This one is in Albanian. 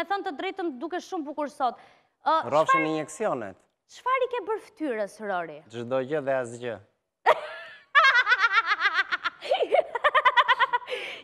Me thënë të drejtëm duke shumë bukur sot. Rofshin injekcionet. Qëfar i ke bërë ftyrës, Rori? Gjdo gjë dhe asgjë.